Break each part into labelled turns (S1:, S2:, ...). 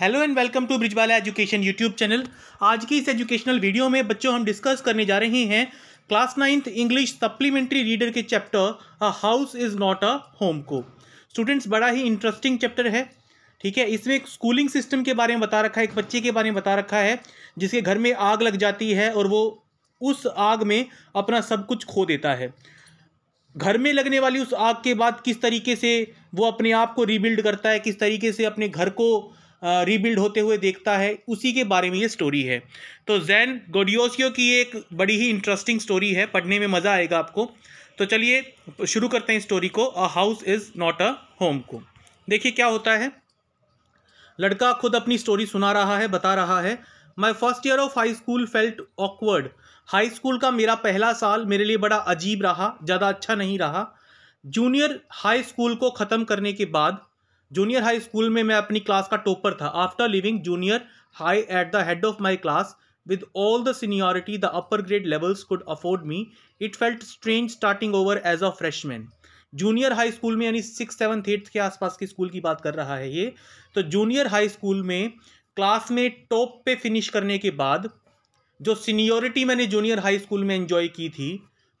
S1: Hello and welcome to ब्रिजवाला education YouTube channel आज की इस एजुकेशनल वीडियो में बच्चों हम डिस्कस करने जा रहे हैं class ninth English supplementary reader के chapter a house is not a home को स्टूडेंट्स बड़ा ही इंटरेस्टिंग चैप्टर है ठीक है इसमें एक स्कूलिंग सिस्टम के बारे में बता रखा है एक बच्चे के बारे में बता रखा है जिसके घर में आग लग जाती है और वो उस आग में अपना सब कुछ खो देता है घर में लगने वाली उस आग के बाद किस तरीके से वो अपने आप को रिबिल्ड करता है किस तरीके से अपने घर को रीबिल्ड होते हुए देखता है उसी के बारे में ये स्टोरी है तो जैन गोडियोसियो की एक बड़ी ही इंटरेस्टिंग स्टोरी है पढ़ने में मज़ा आएगा आपको तो चलिए शुरू करते हैं स्टोरी को a house is not a home को देखिए क्या होता है लड़का खुद अपनी स्टोरी सुना रहा है बता रहा है my first year of high school felt awkward high school का मेरा पहला साल मेरे लिए बड़ा अजीब रहा ज़्यादा अच्छा नहीं रहा जूनियर हाई स्कूल को ख़त्म करने के बाद जूनियर हाई स्कूल में मैं अपनी क्लास का टॉपर था after leaving junior high at the head of my class with all the seniority the upper grade levels could afford me it felt strange starting over as a freshman junior high school में यानी six seventh eighth के आसपास के school की बात कर रहा है ये तो जूनियर हाई स्कूल में क्लास में टॉप पे फिनिश करने के बाद जो सीनियोरिटी मैंने जूनियर हाई स्कूल में एंजॉय की थी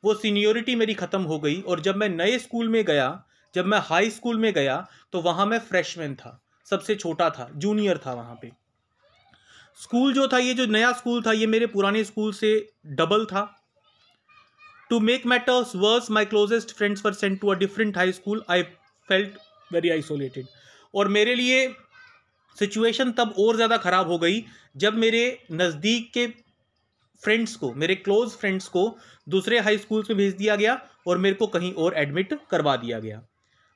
S1: वो सीनियोरिटी मेरी ख़त्म हो गई और जब मैं नए स्कूल में गया जब मैं हाई स्कूल में गया तो वहाँ मैं फ्रेशमैन था सबसे छोटा था जूनियर था वहाँ पे स्कूल जो था ये जो नया स्कूल था ये मेरे पुराने स्कूल से डबल था to make matters worse my closest friends for sent to a different high school I felt very isolated और मेरे लिए सिचुएशन तब और ज़्यादा ख़राब हो गई जब मेरे नज़दीक के फ्रेंड्स को मेरे क्लोज फ्रेंड्स को दूसरे हाई स्कूल्स में भेज दिया गया और मेरे को कहीं और एडमिट करवा दिया गया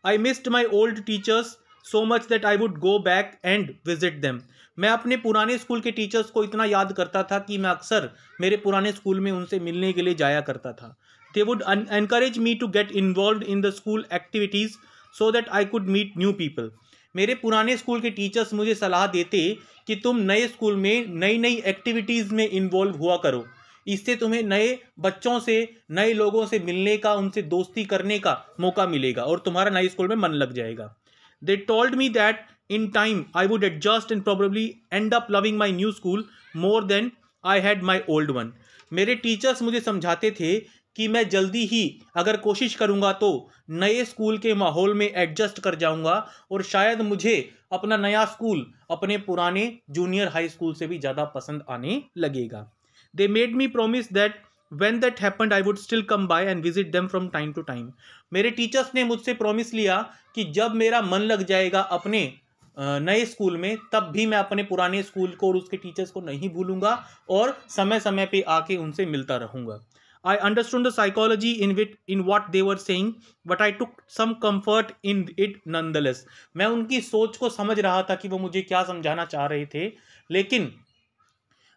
S1: I missed my old teachers so much that I would go back and visit them मैं अपने पुराने स्कूल के टीचर्स को इतना याद करता था कि मैं अक्सर मेरे पुराने स्कूल में उनसे मिलने के लिए जाया करता था they would encourage me to get involve in the school activities so that I could meet new people मेरे पुराने स्कूल के टीचर्स मुझे सलाह देते कि तुम नए स्कूल में नई नई एक्टिविटीज़ में इन्वॉल्व हुआ करो इससे तुम्हें नए बच्चों से नए लोगों से मिलने का उनसे दोस्ती करने का मौका मिलेगा और तुम्हारा नए स्कूल में मन लग जाएगा they told me that in time I would adjust and probably end up loving my new school more than I had my old one मेरे टीचर्स मुझे समझाते थे कि मैं जल्दी ही अगर कोशिश करूंगा तो नए स्कूल के माहौल में एडजस्ट कर जाऊंगा और शायद मुझे अपना नया स्कूल अपने पुराने जूनियर हाई स्कूल से भी ज़्यादा पसंद आने लगेगा they made me promise that when that happened I would still come by and visit them from time to time मेरे टीचर्स ने मुझसे प्रोमिस लिया कि जब मेरा मन लग जाएगा अपने नए स्कूल में तब भी मैं अपने पुराने स्कूल को और उसके टीचर्स को नहीं भूलूंगा और समय समय पर आके उनसे मिलता रहूँगा I understood the psychology in wit in what they were saying but I took some comfort in it nonetheless मैं उनकी सोच को समझ रहा था कि वो मुझे क्या समझाना चाह रहे थे लेकिन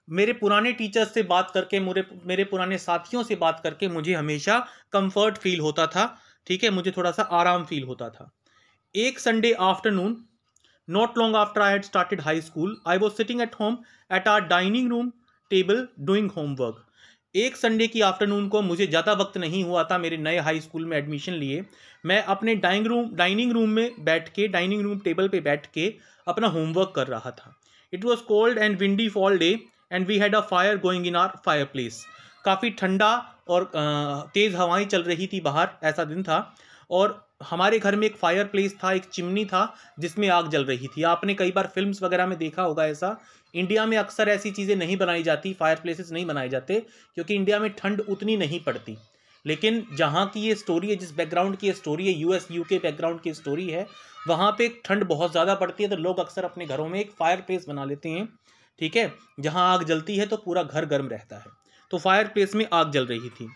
S1: मेरे पुराने टीचर्स से बात करके मेरे मेरे पुराने साथियों से बात करके मुझे हमेशा कंफर्ट फील होता था ठीक है मुझे थोड़ा सा आराम फील होता था एक Sunday afternoon not long after I had started high school I was sitting at home at our dining room table doing homework एक संडे की आफ्टरनून को मुझे ज़्यादा वक्त नहीं हुआ था मेरे नए हाई स्कूल में एडमिशन लिए मैं अपने डाइनिंग रूम डाइनिंग रूम में बैठ के डाइनिंग रूम टेबल पे बैठ के अपना होमवर्क कर रहा था it was cold and windy fall day and we had a fire going in our fireplace काफ़ी ठंडा और तेज़ हवाएं चल रही थी बाहर ऐसा दिन था और हमारे घर में एक फायर प्लेस था एक चिमनी था जिसमें आग जल रही थी आपने कई बार फिल्म्स वगैरह में देखा होगा ऐसा इंडिया में अक्सर ऐसी चीज़ें नहीं बनाई जाती फायर प्लेसेस नहीं बनाए जाते क्योंकि इंडिया में ठंड उतनी नहीं पड़ती लेकिन जहाँ की ये स्टोरी है जिस बैकग्राउंड की ये स्टोरी है यू के बैकग्राउंड की स्टोरी है वहाँ पे ठंड बहुत ज़्यादा पड़ती है तो लोग अक्सर अपने घरों में एक फायर प्लेस बना लेते हैं ठीक है जहाँ आग जलती है तो पूरा घर गर्म रहता है तो फायर प्लेस में आग जल रही थी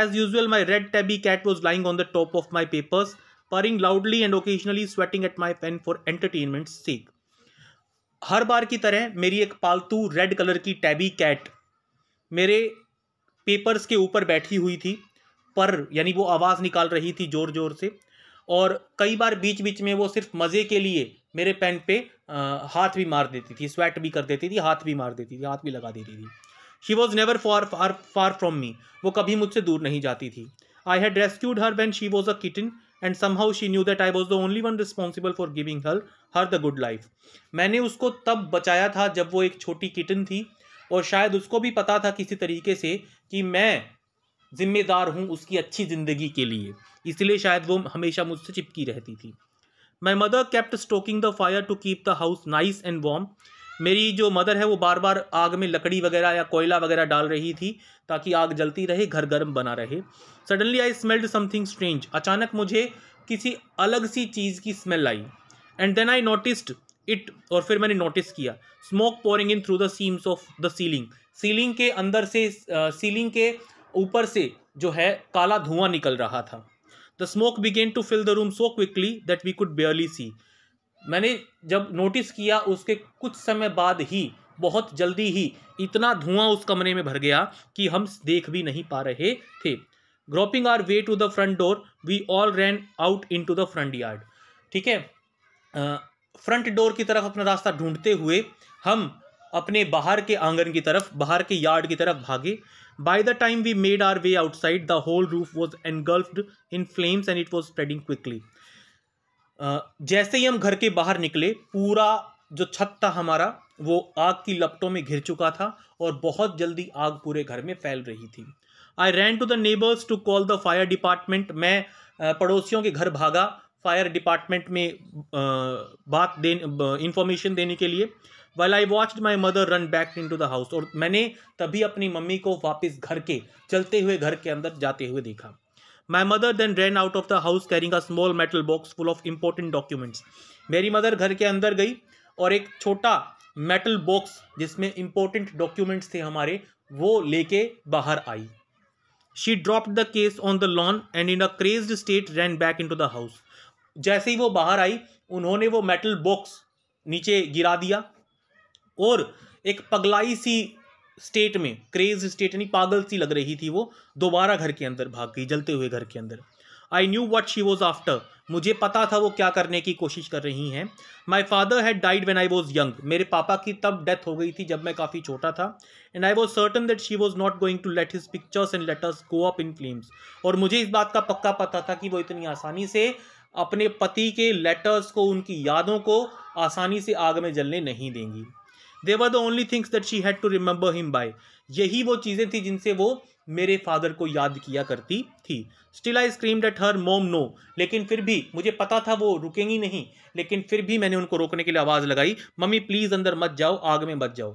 S1: as usual my red tabby cat was lying on the top of my papers purring loudly and occasionally swatting at my pen for entertainment seek हर बार की तरह मेरी एक पालतू रेड कलर की टैबी कैट मेरे पेपर्स के ऊपर बैठी हुई थी पर यानी वो आवाज़ निकाल रही थी ज़ोर ज़ोर से और कई बार बीच बीच में वो सिर्फ मज़े के लिए मेरे पेन पे आ, हाथ भी मार देती थी स्वेट भी कर देती थी हाथ भी मार देती थी हाथ भी लगा देती थी she was never for far far from me वो कभी मुझसे दूर नहीं जाती थी I had rescued her when she was a kitten and somehow she knew that I was the only one responsible for giving her her the good life मैंने उसको तब बचाया था जब वो एक छोटी किटन थी और शायद उसको भी पता था किसी तरीके से कि मैं जिम्मेदार हूँ उसकी अच्छी ज़िंदगी के लिए इसलिए शायद वो हमेशा मुझसे चिपकी रहती थी my mother kept stoking the fire to keep the house nice and warm मेरी जो मदर है वो बार बार आग में लकड़ी वगैरह या कोयला वगैरह डाल रही थी ताकि आग जलती रहे घर गर्म बना रहे suddenly I smelled something strange अचानक मुझे किसी अलग सी चीज़ की स्मेल आई and then I noticed it और फिर मैंने नोटिस किया smoke pouring in through the seams of the ceiling ceiling के अंदर से सीलिंग के ऊपर से जो है काला धुआं निकल रहा था the smoke began to fill the room so quickly that we could barely see मैंने जब नोटिस किया उसके कुछ समय बाद ही बहुत जल्दी ही इतना धुआं उस कमरे में भर गया कि हम देख भी नहीं पा रहे थे groping our way to the front door we all ran out in to the front yard ठीक है फ्रंट डोर की तरफ अपना रास्ता ढूंढते हुए हम अपने बाहर के आंगन की तरफ बाहर के यार्ड की तरफ भागे by the time we made our way outside the whole roof was engulfed in flames and it was spreading quickly जैसे ही हम घर के बाहर निकले पूरा जो छत था हमारा वो आग की लपटों में घिर चुका था और बहुत जल्दी आग पूरे घर में फैल रही थी I ran to the neighbours to call the fire department मैं पड़ोसियों के घर भागा फायर डिपार्टमेंट में बात दे इंफॉर्मेशन देने के लिए well I watch my mother run back in to the house और मैंने तभी अपनी मम्मी को वापस घर के चलते हुए घर के अंदर जाते हुए देखा my mother then ran out of the house carrying a small metal box full of important documents मेरी मदर घर के अंदर गई और एक छोटा मेटल बॉक्स जिसमें इंपॉर्टेंट डॉक्यूमेंट्स थे हमारे वो लेके बाहर आई she drop the case on the lawn and in a crazed state ran back in to the house जैसे ही वो बाहर आई उन्होंने वो मेटल बॉक्स नीचे गिरा दिया और एक पगलाई सी स्टेट में क्रेज स्टेट यानी पागल सी लग रही थी वो दोबारा घर के अंदर भाग गई जलते हुए घर के अंदर I knew what she was after मुझे पता था वो क्या करने की कोशिश कर रही हैं my father had died when I was young मेरे पापा की तब डेथ हो गई थी जब मैं काफ़ी छोटा था and I was certain that she was not going to let his pictures and letters go up in flames और मुझे इस बात का पक्का पता था कि वो इतनी आसानी से अपने पति के लेटर्स को उनकी यादों को आसानी से आग में जलने नहीं देंगी they were the only things that she had to remember him by यही वो चीज़ें थी जिनसे वो मेरे फादर को याद किया करती थी still I scream at her mom no लेकिन फिर भी मुझे पता था वो रुकेंगी नहीं लेकिन फिर भी मैंने उनको रोकने के लिए आवाज़ लगाई मम्मी प्लीज़ अंदर मत जाओ आग में मत जाओ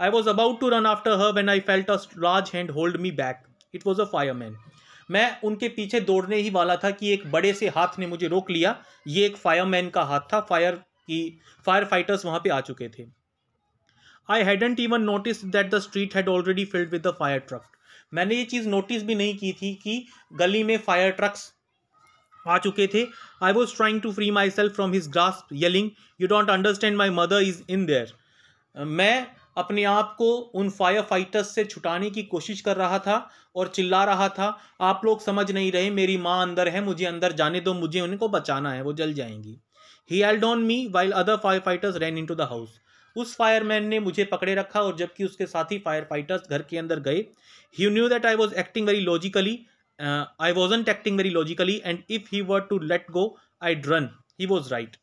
S1: I was about to run after her when I felt a large hand hold me back it was a fireman मैं उनके पीछे दौड़ने ही वाला था कि एक बड़े से हाथ ने मुझे रोक लिया ये एक फायर मैन का हाथ था फायर की फायर फाइटर्स वहाँ पर आ चुके थे I hadn't even notice that the street had already filled with the fire truck मैंने ये चीज़ नोटिस भी नहीं की थी कि गली में फायर ट्रक्स आ चुके थे I was trying to free myself from his grasp yelling you don't understand my mother is in there मैं अपने आप को उन फायर फाइटर्स से छुटाने की कोशिश कर रहा था और चिल्ला रहा था आप लोग समझ नहीं रहे मेरी माँ अंदर है मुझे अंदर जाने दो मुझे उनको बचाना है वो जल जाएंगी he held on me while other fire fighters ran in to the house उस फायरमैन ने मुझे पकड़े रखा और जबकि उसके साथी फायर फाइटर्स घर के अंदर गए he knew that I was acting very logically I wasn't acting very logically and if he were to let go I run he was right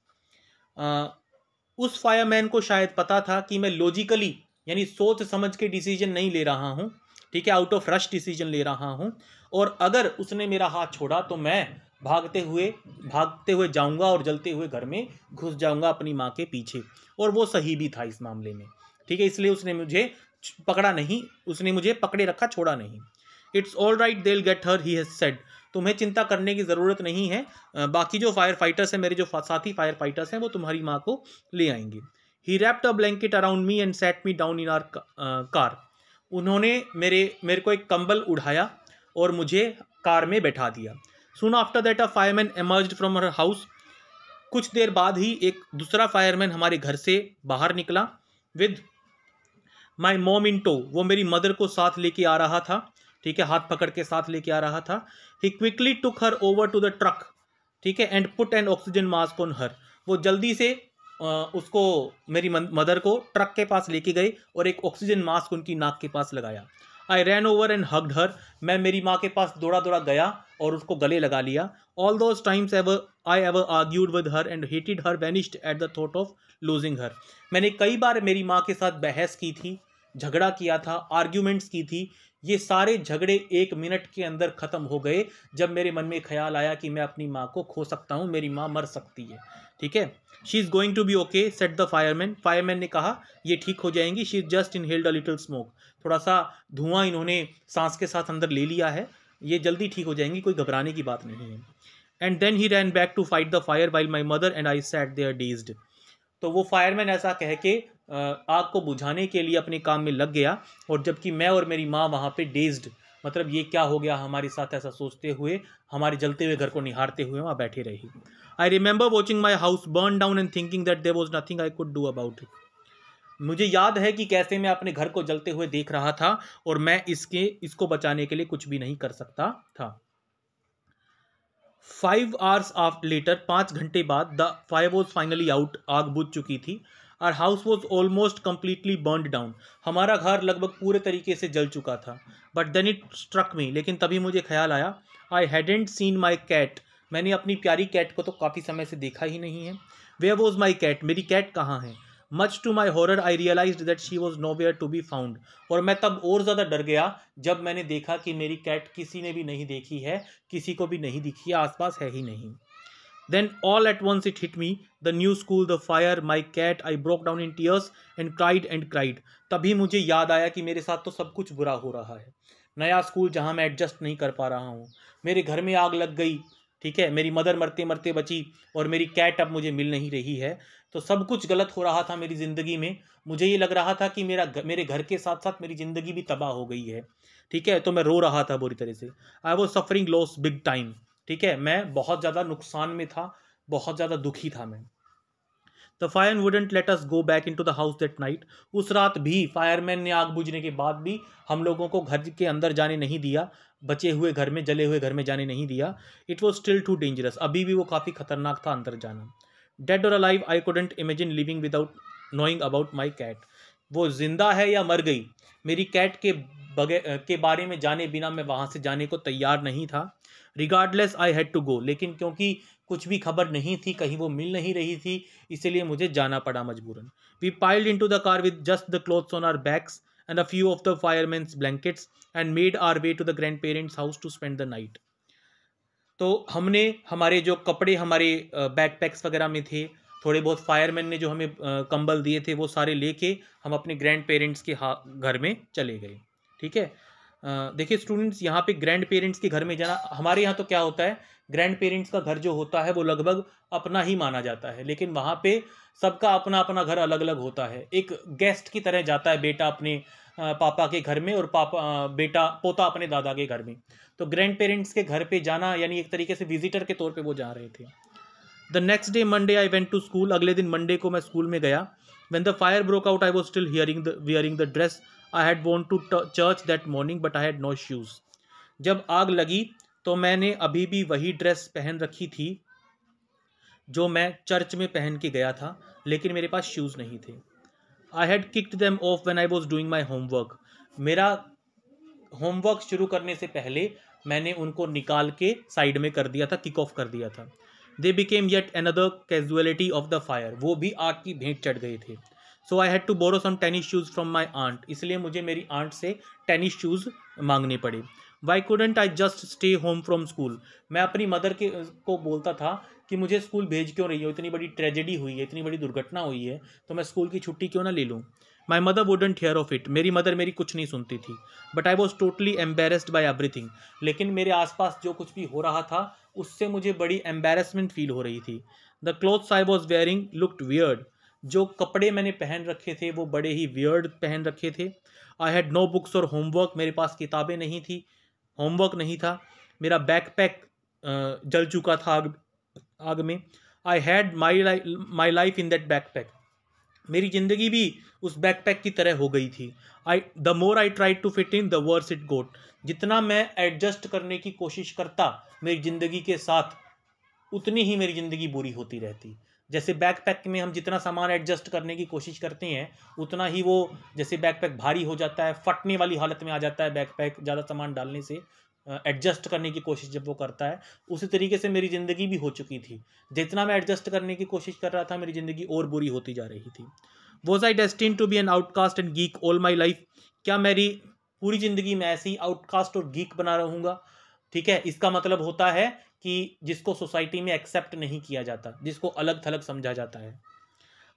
S1: उस फायरमैन को शायद पता था कि मैं लॉजिकली यानी सोच समझ के डिसीजन नहीं ले रहा हूँ ठीक है आउट ऑफ रश डिसीजन ले रहा हूँ और अगर उसने मेरा हाथ छोड़ा तो मैं भागते हुए भागते हुए जाऊंगा और जलते हुए घर में घुस जाऊंगा अपनी माँ के पीछे और वो सही भी था इस मामले में ठीक है इसलिए उसने मुझे पकड़ा नहीं उसने मुझे पकड़े रखा छोड़ा नहीं it's all right they'll get her he has said तुम्हें चिंता करने की ज़रूरत नहीं है बाकी जो फायर फाइटर्स हैं मेरे जो साथी फायर फाइटर्स हैं वो तुम्हारी माँ को ले आएंगे he wrapped a blanket around me and set me down in our car उन्होंने मेरे मेरे को एक कंबल उठाया और मुझे कार में बैठा दिया soon after that a fireman emerge from her house कुछ देर बाद ही एक दूसरा फायरमैन हमारे घर से बाहर निकला विद माय मोम इन टो वो मेरी मदर को साथ लेके आ रहा था ठीक है हाथ पकड़ के साथ लेके आ रहा था he quickly took her over to the truck ठीक है and put and oxygen mask on her वो जल्दी से उसको मेरी मदर को ट्रक के पास लेके गए और एक ऑक्सीजन मास्क उनकी नाक के पास लगाया I ran over and hugged her मैं मेरी माँ के पास दौड़ा दौड़ा गया और उसको गले लगा लिया all those times ever I ever argued with her and hated her vanished at the thought of losing her मैंने कई बार मेरी माँ के साथ बहस की थी झगड़ा किया था आर्ग्यूमेंट्स की थी ये सारे झगड़े एक मिनट के अंदर ख़त्म हो गए जब मेरे मन में ख्याल आया कि मैं अपनी माँ को खो सकता हूँ मेरी माँ मर सकती है ठीक है she is going to be okay said the fireman fireman ने कहा ये ठीक हो जाएंगी she is just inhaled a little smoke थोड़ा सा धुआं इन्होंने सांस के साथ अंदर ले लिया है ये जल्दी ठीक हो जाएंगी कोई घबराने की बात नहीं है and then he ran back to fight the fire while my mother and I sat our dazed तो वो फायरमैन ऐसा कह के आग को बुझाने के लिए अपने काम में लग गया और जबकि मैं और मेरी माँ वहाँ पे डेज्ड मतलब ये क्या हो गया हमारे साथ ऐसा सोचते हुए हमारे जलते हुए घर को निहारते हुए वहाँ बैठे रही I remember watching my house burn down and thinking that there was nothing I could do about it मुझे याद है कि कैसे मैं अपने घर को जलते हुए देख रहा था और मैं इसके इसको बचाने के लिए कुछ भी नहीं कर सकता था फाइव आवर्स ऑफ लेटर पाँच घंटे बाद the fire was finally out आग बुझ चुकी थी our house was almost completely burn down हमारा घर लगभग पूरे तरीके से जल चुका था but then it struck me लेकिन तभी मुझे ख्याल आया I hadn't seen my cat मैंने अपनी प्यारी कैट को तो काफ़ी समय से देखा ही नहीं है वे वॉज माई कैट मेरी कैट कहाँ है much to my horror I realize that she was nowhere to be found और मैं तब और ज़्यादा डर गया जब मैंने देखा कि मेरी कैट किसी ने भी नहीं देखी है किसी को भी नहीं दिखी है आसपास है ही नहीं then all at once it hit me the new school the fire my cat I broke down in tears and cried and cried तभी मुझे याद आया कि मेरे साथ तो सब कुछ बुरा हो रहा है नया स्कूल जहाँ मैं एडजस्ट नहीं कर पा रहा हूँ मेरे घर में आग लग गई ठीक है मेरी मदर मरते मरते बची और मेरी कैट अब मुझे मिल नहीं रही है तो सब कुछ गलत हो रहा था मेरी ज़िंदगी में मुझे ये लग रहा था कि मेरा मेरे घर के साथ साथ मेरी ज़िंदगी भी तबाह हो गई है ठीक है तो मैं रो रहा था बुरी तरह से आई वो सफरिंग लॉस बिग टाइम ठीक है मैं बहुत ज़्यादा नुकसान में था बहुत ज़्यादा दुखी था मैं the fire wouldn't let us go back in to the house that night उस रात भी फायरमैन ने आग बुझने के बाद भी हम लोगों को घर के अंदर जाने नहीं दिया बचे हुए घर में जले हुए घर में जाने नहीं दिया it was still too dangerous अभी भी वो काफ़ी खतरनाक था अंदर जाना dead or alive I couldn't imagine living without knowing about my cat वो जिंदा है या मर गई मेरी कैट के बगे के बारे में जाने बिना मैं वहाँ से जाने को तैयार नहीं था regardless I had to go लेकिन क्योंकि कुछ भी खबर नहीं थी कहीं वो मिल नहीं रही थी इसलिए मुझे जाना पड़ा मजबूरन we piled in to the car with just the clothes on our bags and a few of the firemen's blankets and made our way to the grandparents' house to spend the night. तो हमने हमारे जो कपड़े हमारे backpacks वगैरह में थे थोड़े बहुत फायरमैन ने जो हमें कंबल दिए थे वो सारे लेके हम अपने ग्रैंड पेरेंट्स के घर में चले गए ठीक है देखिए स्टूडेंट्स यहाँ पे ग्रैंड पेरेंट्स के घर में जाना हमारे यहाँ तो क्या होता है ग्रैंड पेरेंट्स का घर जो होता है वो लगभग अपना ही माना जाता है लेकिन वहाँ पे सबका अपना अपना घर अलग अलग होता है एक गेस्ट की तरह जाता है बेटा अपने पापा के घर में और पापा बेटा पोता अपने दादा के घर में तो ग्रैंड पेरेंट्स के घर पे जाना यानी एक तरीके से विजिटर के तौर पे वो जा रहे थे the next day Monday I went to school अगले दिन मंडे को मैं स्कूल में गया when the fire broke out I was still hearing the wearing the dress I had वॉन्ट to church that morning but I had no shoes जब आग लगी तो मैंने अभी भी वही ड्रेस पहन रखी थी जो मैं चर्च में पहन के गया था लेकिन मेरे पास शूज़ नहीं थे I had kicked them off when I was doing my homework मेरा होमवर्क शुरू करने से पहले मैंने उनको निकाल के साइड में कर दिया था किक ऑफ कर दिया था they became yet another casualty of the fire वो भी आग की भेंट चढ़ गए थे so I had to borrow some tennis shoes from my aunt इसलिए मुझे मेरी आंट से टेनिस शूज़ मांगने पड़े why couldn't I just stay home from school मैं अपनी मदर के को बोलता था कि मुझे स्कूल भेज क्यों रही हो इतनी बड़ी ट्रेजेडी हुई है इतनी बड़ी दुर्घटना हुई है तो मैं स्कूल की छुट्टी क्यों ना ले लूँ my mother wouldn't hear of it मेरी मदर मेरी कुछ नहीं सुनती थी but I was totally embarrassed by everything लेकिन मेरे आसपास जो कुछ भी हो रहा था उससे मुझे बड़ी एम्बेरसमेंट फील हो रही थी the clothes I was wearing looked weird जो कपड़े मैंने पहन रखे थे वो बड़े ही वियर्ड पहन रखे थे I had no books or homework मेरे पास किताबें नहीं थी होमवर्क नहीं था मेरा बैकपैक जल चुका था आग आग में I had my life my life in that backpack मेरी ज़िंदगी भी उस बैकपैक की तरह हो गई थी I the more I try to fit in the worse it got जितना मैं एडजस्ट करने की कोशिश करता मेरी ज़िंदगी के साथ उतनी ही मेरी ज़िंदगी बुरी होती रहती जैसे बैकपैक में हम जितना सामान एडजस्ट करने की कोशिश करते हैं उतना ही वो जैसे बैकपैक भारी हो जाता है फटने वाली हालत में आ जाता है बैकपैक ज़्यादा सामान डालने से एडजस्ट करने की कोशिश जब वो करता है उसी तरीके से मेरी ज़िंदगी भी हो चुकी थी जितना मैं एडजस्ट करने की कोशिश कर रहा था मेरी ज़िंदगी और बुरी होती जा रही थी was I destined to be an outcast and geek all my life क्या मेरी पूरी ज़िंदगी मैं ऐसी आउटकास्ट और गीक बना रहूँगा ठीक है इसका मतलब होता है कि जिसको सोसाइटी में एक्सेप्ट नहीं किया जाता जिसको अलग थलग समझा जाता है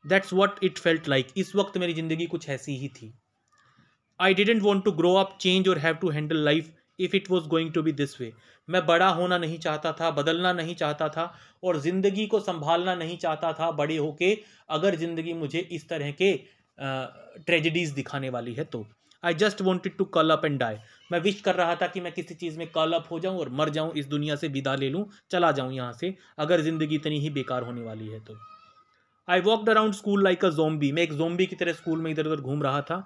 S1: that's what it felt like इस वक्त मेरी ज़िंदगी कुछ ऐसी ही थी I didn't want to grow up change or have to handle life if it was going to be this way मैं बड़ा होना नहीं चाहता था बदलना नहीं चाहता था और ज़िंदगी को संभालना नहीं चाहता था बड़े होके अगर ज़िंदगी मुझे इस तरह के ट्रेजिडीज़ दिखाने वाली है तो I just wanted to curl up and die मैं विश कर रहा था कि मैं किसी चीज़ में कल अप हो जाऊँ और मर जाऊँ इस दुनिया से विदा ले लूँ चला जाऊँ यहाँ से अगर ज़िंदगी इतनी ही बेकार होने वाली है तो I walked around school like a zombie मैं एक जोम्बी की तरह स्कूल में इधर उधर घूम रहा था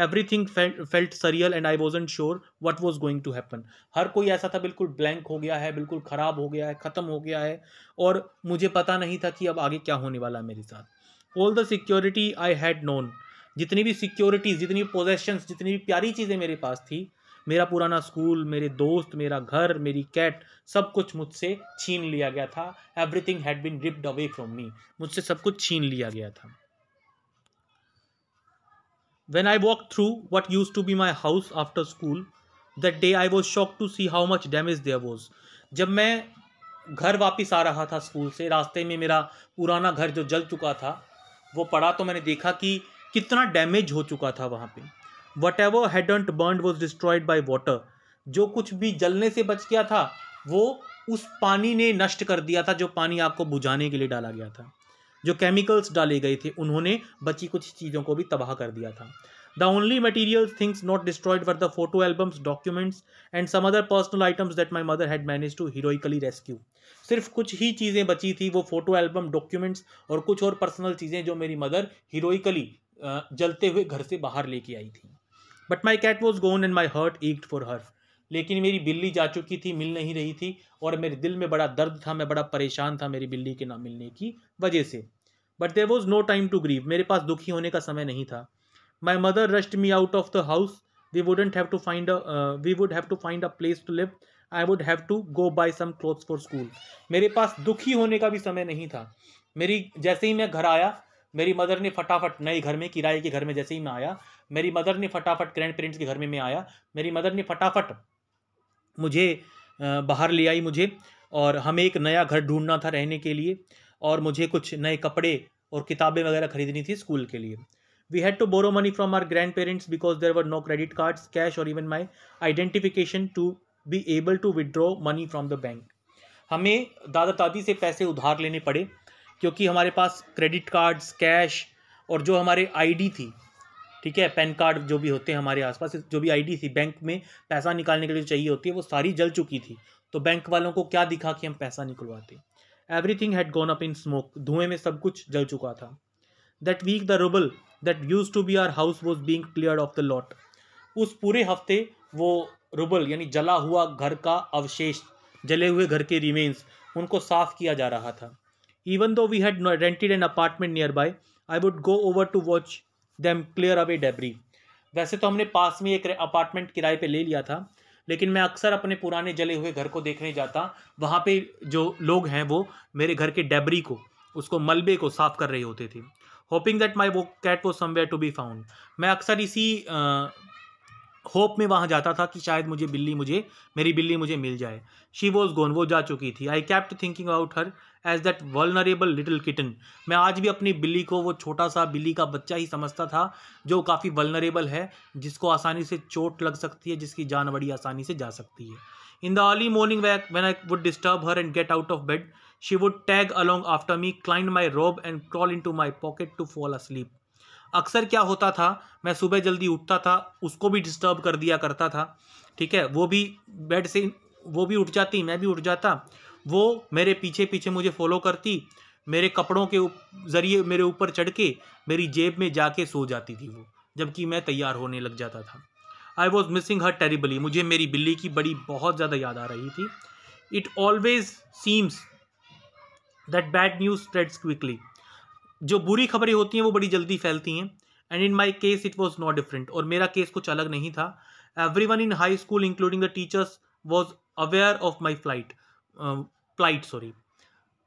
S1: everything felt surreal and I wasn't sure what was going to happen हर कोई ऐसा था बिल्कुल ब्लैंक हो गया है बिल्कुल ख़राब हो गया है ख़त्म हो गया है और मुझे पता नहीं था कि अब आगे क्या होने वाला है मेरे साथ all the security I had known जितनी भी सिक्योरिटीज़ जितनी भी पोजेशंस जितनी भी प्यारी चीज़ें मेरे पास थी मेरा पुराना स्कूल मेरे दोस्त मेरा घर मेरी कैट सब कुछ मुझसे छीन लिया गया था everything had been ripped away from me मुझसे सब कुछ छीन लिया गया था when I walk through what use to be my house after school that day I was shock to see how much damage there was जब मैं घर वापस आ रहा था स्कूल से रास्ते में मेरा पुराना घर जो जल चुका था वो पड़ा तो मैंने देखा कि कितना डैमेज हो चुका था वहाँ पे whatever hadn't burn was destroyed by water जो कुछ भी जलने से बच गया था वो उस पानी ने नष्ट कर दिया था जो पानी आपको बुझाने के लिए डाला गया था जो केमिकल्स डाले गए थे उन्होंने बची कुछ चीज़ों को भी तबाह कर दिया था the only material things not destroyed were the photo albums documents and some other personal items that my mother had manage to heroically rescue सिर्फ कुछ ही चीज़ें बची थी वो फोटो एल्बम डॉक्यूमेंट्स और कुछ और पर्सनल चीज़ें जो मेरी मदर हीरोइकली जलते हुए घर से बाहर लेके आई थी but my cat was gone and my heart ached for her लेकिन मेरी बिल्ली जा चुकी थी मिल नहीं रही थी और मेरे दिल में बड़ा दर्द था मैं बड़ा परेशान था मेरी बिल्ली के ना मिलने की वजह से but there was no time to grieve मेरे पास दुखी होने का समय नहीं था my mother rushed me out of the house we wouldn't have to find we would have to find a place to live I would have to go buy some clothes for school मेरे पास दुखी होने का भी समय नहीं था मेरी जैसे ही मैं घर आया मेरी मदर ने फटाफट नए घर में किराए के घर में जैसे ही मैं आया मेरी मदर ने फटाफट ग्रैंड पेरेंट्स के घर में मैं आया मेरी मदर ने फटाफट मुझे बाहर ले आई मुझे और हमें एक नया घर ढूंढना था रहने के लिए और मुझे कुछ नए कपड़े और किताबें वगैरह खरीदनी थी स्कूल के लिए we had to borrow money from our grandparents because there were no credit cards cash or even my identification to be able to withdraw money from the bank हमें दादा दादी से पैसे उधार लेने पड़े क्योंकि हमारे पास क्रेडिट कार्ड्स कैश और जो हमारे आईडी थी ठीक है पैन कार्ड जो भी होते हैं हमारे आसपास जो भी आईडी थी बैंक में पैसा निकालने के लिए चाहिए होती है वो सारी जल चुकी थी तो बैंक वालों को क्या दिखा कि हम पैसा निकलवाते everything had gone up in smoke धुएं में सब कुछ जल चुका था that week the rubble that use to be our house was being clear off the lot उस पूरे हफ्ते वो रुबल यानी जला हुआ घर का अवशेष जले हुए घर के रिमेन्स उनको साफ किया जा रहा था Even though we had rented an apartment nearby, I would go over to watch them clear away debris. वैसे तो हमने पास में एक अपार्टमेंट किराए पे ले लिया था लेकिन मैं अक्सर अपने पुराने जले हुए घर को देखने जाता वहाँ पे जो लोग हैं वो मेरे घर के डेबरी को उसको मलबे को साफ़ कर रहे होते थे होपिंग दैट माई वो कैट वो समवेयर टू बी फाउंड मैं अक्सर इसी होप में वहाँ जाता था कि शायद मुझे बिल्ली मुझे मेरी बिल्ली मुझे मिल जाए शी वॉज गोन वो जा चुकी थी I kept thinking about her as that vulnerable little kitten मैं आज भी अपनी बिल्ली को वो छोटा सा बिल्ली का बच्चा ही समझता था जो काफ़ी वर्नरेबल है जिसको आसानी से चोट लग सकती है जिसकी जान बड़ी आसानी से जा सकती है in the early morning when I would disturb her and get out of bed she would tag along after me climb my robe and crawl into my pocket to fall asleep अक्सर क्या होता था मैं सुबह जल्दी उठता था उसको भी डिस्टर्ब कर दिया करता था ठीक है वो भी बेड से वो भी उठ जाती मैं भी उठ जाता वो मेरे पीछे पीछे मुझे फॉलो करती मेरे कपड़ों के ज़रिए मेरे ऊपर चढ़ के मेरी जेब में जाके सो जाती थी वो जबकि मैं तैयार होने लग जाता था I was missing her terribly मुझे मेरी बिल्ली की बड़ी बहुत ज़्यादा याद आ रही थी it always seems that bad news spreads quickly जो बुरी खबरें होती हैं वो बड़ी जल्दी फैलती हैं and in my case it was not different और मेरा केस कुछ अलग नहीं था everyone in high school including the teachers was aware of my plight plight sorry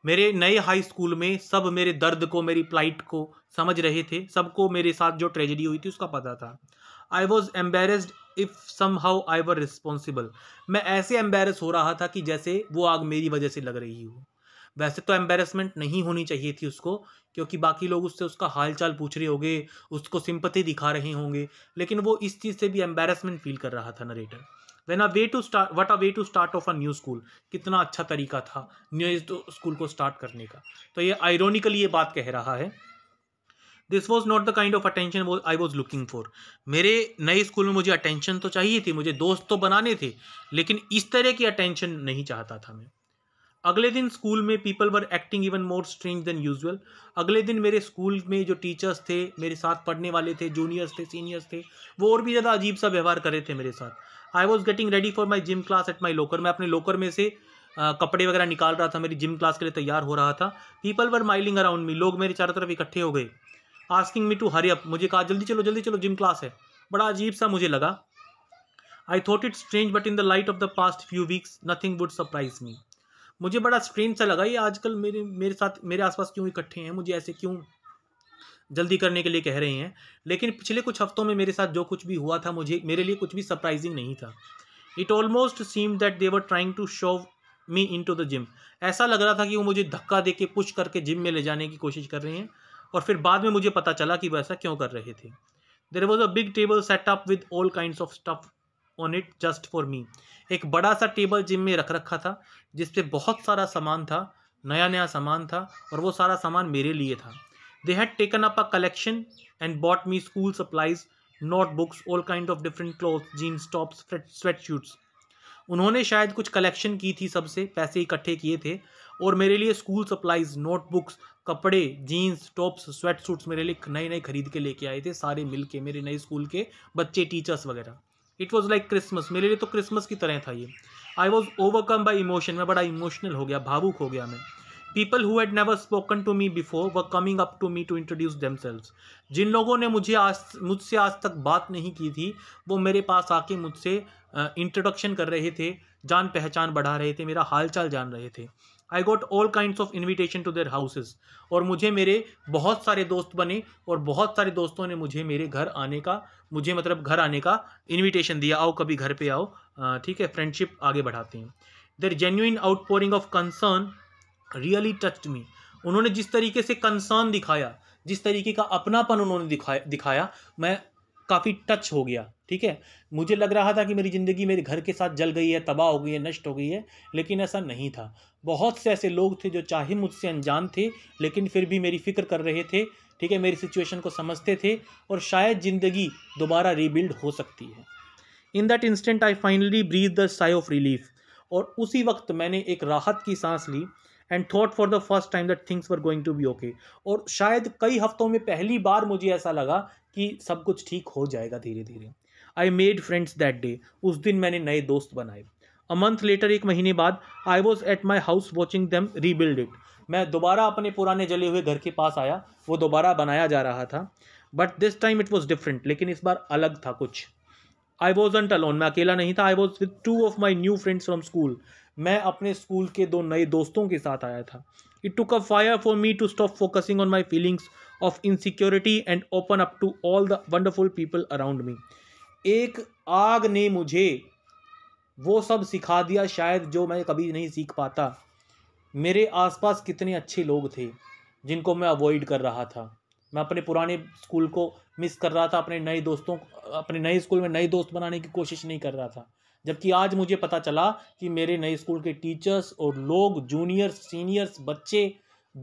S1: मेरे नए हाई स्कूल में सब मेरे दर्द को मेरी प्लाइट को समझ रहे थे सबको मेरे साथ जो ट्रेजिडी हुई थी उसका पता था I was embarrassed if somehow I were responsible मैं ऐसे एम्बेरस हो रहा था कि जैसे वो आग मेरी वजह से लग रही हो वैसे तो एम्बेरसमेंट नहीं होनी चाहिए थी उसको क्योंकि बाकी लोग उससे उसका हाल चाल पूछ रहे होंगे उसको सिंपति दिखा रहे होंगे लेकिन वो इस चीज़ से भी एम्बेरसमेंट फील कर रहा था narrator when a way to start what a way to start off a new school कितना अच्छा तरीका था न्यू स्कूल को स्टार्ट करने का तो ये आयरोनिकली ये बात कह रहा है this was not the kind of attention I was looking for मेरे नए स्कूल में मुझे अटेंशन तो चाहिए थी मुझे दोस्त तो बनाने थे लेकिन इस तरह की अटेंशन नहीं चाहता था मैं अगले दिन स्कूल में people were acting even more strange than usual अगले दिन मेरे स्कूल में जो टीचर्स थे मेरे साथ पढ़ने वाले थे जूनियर्स थे सीनियर्स थे वो और भी ज़्यादा अजीब सा व्यवहार करे थे मेरे साथ I was getting ready for my gym class at my locker मैं अपने लोकर में से आ, कपड़े वगैरह निकाल रहा था मेरी जिम क्लास के लिए तैयार हो रहा था people were milling around me लोग मेरे चारों तरफ इकट्ठे हो गए asking me to hurry up मुझे कहा जल्दी चलो जल्दी चलो जिम क्लास है बड़ा अजीब सा मुझे लगा I thought it strange but in the light of the past few weeks nothing would surprise me मुझे बड़ा स्ट्रेंज सा लगा ये आजकल मेरे मेरे साथ मेरे आसपास क्यों इकट्ठे हैं मुझे ऐसे क्यों जल्दी करने के लिए कह रहे हैं लेकिन पिछले कुछ हफ्तों में मेरे साथ जो कुछ भी हुआ था मुझे मेरे लिए कुछ भी सरप्राइजिंग नहीं था it almost seem that they're trying to show me in the gym ऐसा लग रहा था कि वो मुझे धक्का दे के पुश करके जिम में ले जाने की कोशिश कर रहे हैं और फिर बाद में मुझे पता चला कि वो ऐसा क्यों कर रहे थे there was a big table setup with all kind of stuff on it just for me एक बड़ा सा टेबल जिम में रख रखा था जिसपे बहुत सारा सामान था नया नया सामान था और वो सारा सामान मेरे लिए था they had taken up a collection and bought me school supplies notebooks all kind of different cloth jeans tops sweatsuits उन्होंने शायद कुछ कलेक्शन की थी सबसे पैसे इकट्ठे किए थे और मेरे लिए स्कूल सप्लाईज नोटबुक्स कपड़े जीन्स टॉप्स स्वेट सूट्स मेरे लिए नए नए खरीद के लेके आए थे सारे मिल के मेरे नए स्कूल के बच्चे टीचर्स वगैरह इट वॉज लाइक क्रिसमस मेरे लिए तो क्रिसमस की तरह था ये I was overcome by emotion मैं बड़ा इमोशनल हो गया भावुक हो गया मैं people who had never spoken to me before were coming up to me to introduce them जिन लोगों ने मुझे आज मुझसे आज तक बात नहीं की थी वो मेरे पास आके मुझसे इंट्रोडक्शन कर रहे थे जान पहचान बढ़ा रहे थे मेरा हाल चाल जान रहे थे I got all kind of invitation to their houses और मुझे मेरे बहुत सारे दोस्त बने और बहुत सारे दोस्तों ने मुझे मेरे घर आने का मुझे मतलब घर आने का इन्विटेशन दिया आओ कभी घर पे आओ ठीक है फ्रेंडशिप आगे बढ़ाते हैं their genuine outpouring of concern really touched me उन्होंने जिस तरीके से कंसर्न दिखाया जिस तरीके का अपनापन उन्होंने दिखाया दिखाया मैं काफ़ी टच हो गया ठीक है मुझे लग रहा था कि मेरी ज़िंदगी मेरे घर के साथ जल गई है तबाह हो गई है नष्ट हो गई है लेकिन ऐसा नहीं था बहुत से ऐसे लोग थे जो चाहे मुझसे अनजान थे लेकिन फिर भी मेरी फ़िक्र कर रहे थे ठीक है मेरी सिचुएशन को समझते थे और शायद ज़िंदगी दोबारा रीबिल्ड हो सकती है in that instant I finally breathe the sigh of relief और उसी वक्त मैंने एक राहत की सांस ली and thought for the first time that things were going to be okay और शायद कई हफ्तों में पहली बार मुझे ऐसा लगा कि सब कुछ ठीक हो जाएगा धीरे धीरे I made friends that day उस दिन मैंने नए दोस्त बनाए अ मंथ लेटर एक महीने बाद I was at my house watching them rebuild it मैं दोबारा अपने पुराने जले हुए घर के पास आया वो दोबारा बनाया जा रहा था but this time it was different लेकिन इस बार अलग था कुछ आई वॉज अंट अलोन मैं अकेला नहीं था I was with two of my new friends from school मैं अपने स्कूल के दो नए दोस्तों के साथ आया था it took a fire for me to stop focusing on my feelings of insecurity and open up to all the wonderful people around me एक आग ने मुझे वो सब सिखा दिया शायद जो मैं कभी नहीं सीख पाता मेरे आसपास कितने अच्छे लोग थे जिनको मैं अवॉइड कर रहा था मैं अपने पुराने स्कूल को मिस कर रहा था अपने नए दोस्तों अपने नए स्कूल में नए दोस्त बनाने की कोशिश नहीं कर रहा था जबकि आज मुझे पता चला कि मेरे नए स्कूल के टीचर्स और लोग जूनियर्स सीनियर्स बच्चे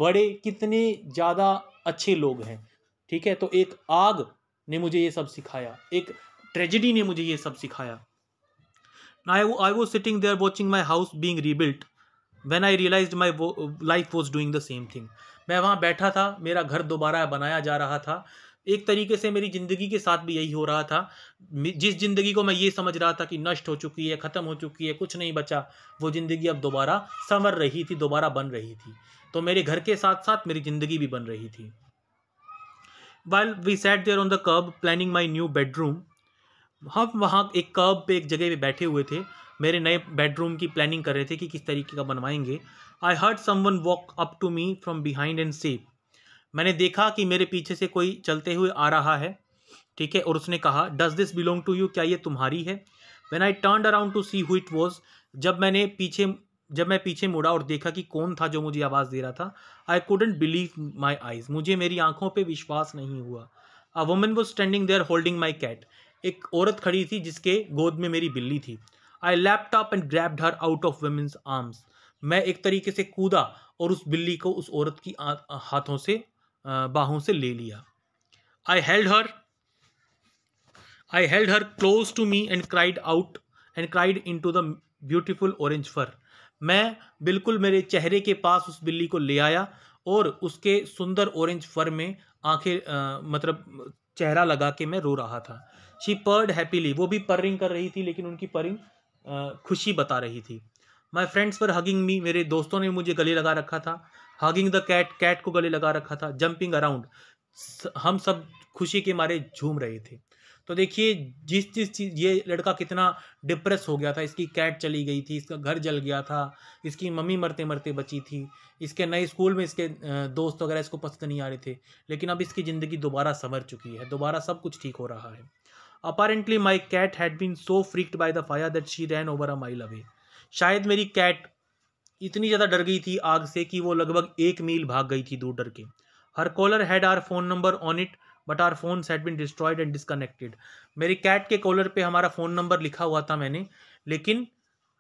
S1: बड़े कितने ज़्यादा अच्छे लोग हैं ठीक है तो एक आग ने मुझे ये सब सिखाया एक ट्रेजिडी ने मुझे ये सब सिखाया I I was sitting there watching my house being rebuilt when I realize my life was doing the same thing मैं वहाँ बैठा था मेरा घर दोबारा बनाया जा रहा था एक तरीके से मेरी ज़िंदगी के साथ भी यही हो रहा था जिस ज़िंदगी को मैं ये समझ रहा था कि नष्ट हो चुकी है ख़त्म हो चुकी है कुछ नहीं बचा वो ज़िंदगी अब दोबारा संवर रही थी दोबारा बन रही थी तो मेरे घर के साथ साथ मेरी ज़िंदगी भी बन रही थी while we sat there on the couch planning my new bedroom हम वहाँ एक कब पे एक जगह पे बैठे हुए थे मेरे नए बेडरूम की प्लानिंग कर रहे थे कि किस तरीके का बनवाएंगे I heard someone walk up to me from behind and said मैंने देखा कि मेरे पीछे से कोई चलते हुए आ रहा है ठीक है और उसने कहा does this belong to you क्या ये तुम्हारी है when I turn around to see who it was जब मैंने पीछे जब मैं पीछे मुड़ा और देखा कि कौन था जो मुझे आवाज़ दे रहा था I couldn't believe my eyes मुझे मेरी आंखों पर विश्वास नहीं हुआ a woman was standing there holding my cat एक औरत खड़ी थी जिसके गोद में मेरी बिल्ली थी I leapt up and grabbed her out of woman's arms मैं एक तरीके से कूदा और उस बिल्ली को उस औरत की हाथों से बाहों से ले लिया I held her I held her close to me and cried out and cried in to the beautiful orange fur मैं बिल्कुल मेरे चेहरे के पास उस बिल्ली को ले आया और उसके सुंदर ऑरेंज फर में आंखें मतलब चेहरा लगा के मैं रो रहा था शी पर्ड हैप्पीली वो भी परिंग कर रही थी लेकिन उनकी परिंग खुशी बता रही थी माई फ्रेंड्स पर हगिंग मी मेरे दोस्तों ने मुझे गले लगा रखा था हगिंग द कैट कैट को गले लगा रखा था जंपिंग अराउंड हम सब खुशी के मारे झूम रहे थे तो देखिए जिस जिस चीज़ ये लड़का कितना डिप्रेस हो गया था इसकी कैट चली गई थी इसका घर जल गया था इसकी मम्मी मरते मरते बची थी इसके नए स्कूल में इसके दोस्त वगैरह इसको पसंद नहीं आ रहे थे लेकिन अब इसकी ज़िंदगी दोबारा संवर चुकी है दोबारा सब कुछ ठीक हो रहा है apparently my cat had been so freaked by the fire that she ran over a mile away शायद मेरी कैट इतनी ज़्यादा डर गई थी आग से कि वो लगभग एक मील भाग गई थी दूर डर के her collar had our phone number on it but our phone had been destroyed and disconnected मेरी कैट के कॉलर पे हमारा फ़ोन नंबर लिखा हुआ था मैंने लेकिन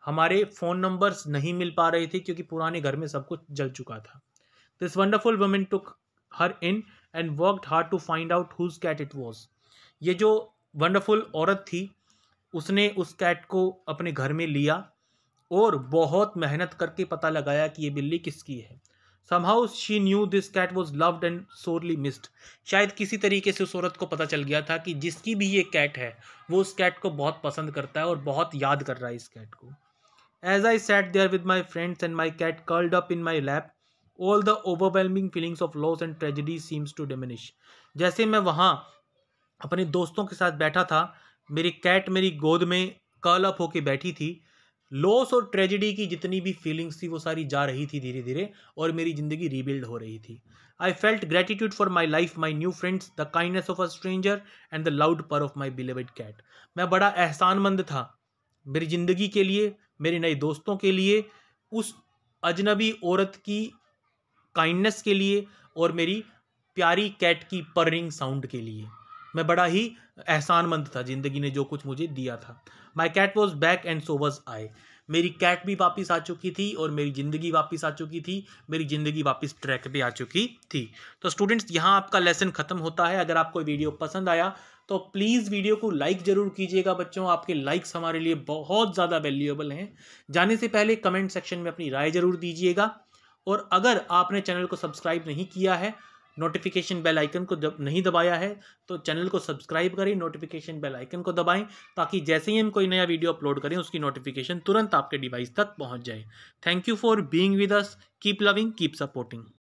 S1: हमारे फ़ोन नंबर्स नहीं मिल पा रहे थे क्योंकि पुराने घर में सब कुछ जल चुका था this wonderful woman took her in and worked hard to find out whose cat it was ये जो वंडरफुल औरत थी उसने उस कैट को अपने घर में लिया और बहुत मेहनत करके पता लगाया कि ये बिल्ली किसकी है somehow she knew this cat was loved and sorely missed शायद किसी तरीके से उस औरत को पता चल गया था कि जिसकी भी ये कैट है वो उस कैट को बहुत पसंद करता है और बहुत याद कर रहा है इस कैट को as I sat there with my friends and my cat curled up in my lap all the overwhelming feelings of loss and tragedy seems to diminish जैसे मैं वहाँ अपने दोस्तों के साथ बैठा था मेरी कैट मेरी गोद में कर्ल अप होके बैठी थी लॉस और ट्रेजिडी की जितनी भी फीलिंग्स थी वो सारी जा रही थी धीरे धीरे और मेरी ज़िंदगी रीबिल्ड हो रही थी I felt gratitude for my life my new friends the kindness of a stranger and the loud purr of my beloved cat मैं बड़ा एहसानमंद था मेरी ज़िंदगी के लिए मेरे नए दोस्तों के लिए उस अजनबी औरत की काइंडनेस के लिए और मेरी प्यारी कैट की पर्रिंग साउंड के लिए मैं बड़ा ही एहसानमंद था ज़िंदगी ने जो कुछ मुझे दिया था my cat was back and so was I मेरी कैट भी वापस आ चुकी थी और मेरी ज़िंदगी वापस आ चुकी थी मेरी ज़िंदगी वापस ट्रैक पे आ चुकी थी तो स्टूडेंट्स यहाँ आपका लेसन ख़त्म होता है अगर आपको वीडियो पसंद आया तो प्लीज़ वीडियो को लाइक ज़रूर कीजिएगा बच्चों आपके लाइक्स हमारे लिए बहुत ज़्यादा वैल्यूएबल हैं जाने से पहले कमेंट सेक्शन में अपनी राय ज़रूर दीजिएगा और अगर आपने चैनल को सब्सक्राइब नहीं किया है नोटिफिकेशन बेल आइकन को जब नहीं दबाया है तो चैनल को सब्सक्राइब करें नोटिफिकेशन बेल आइकन को दबाएं ताकि जैसे ही हम कोई नया वीडियो अपलोड करें उसकी नोटिफिकेशन तुरंत आपके डिवाइस तक पहुंच जाए thank you for being with us keep loving keep supporting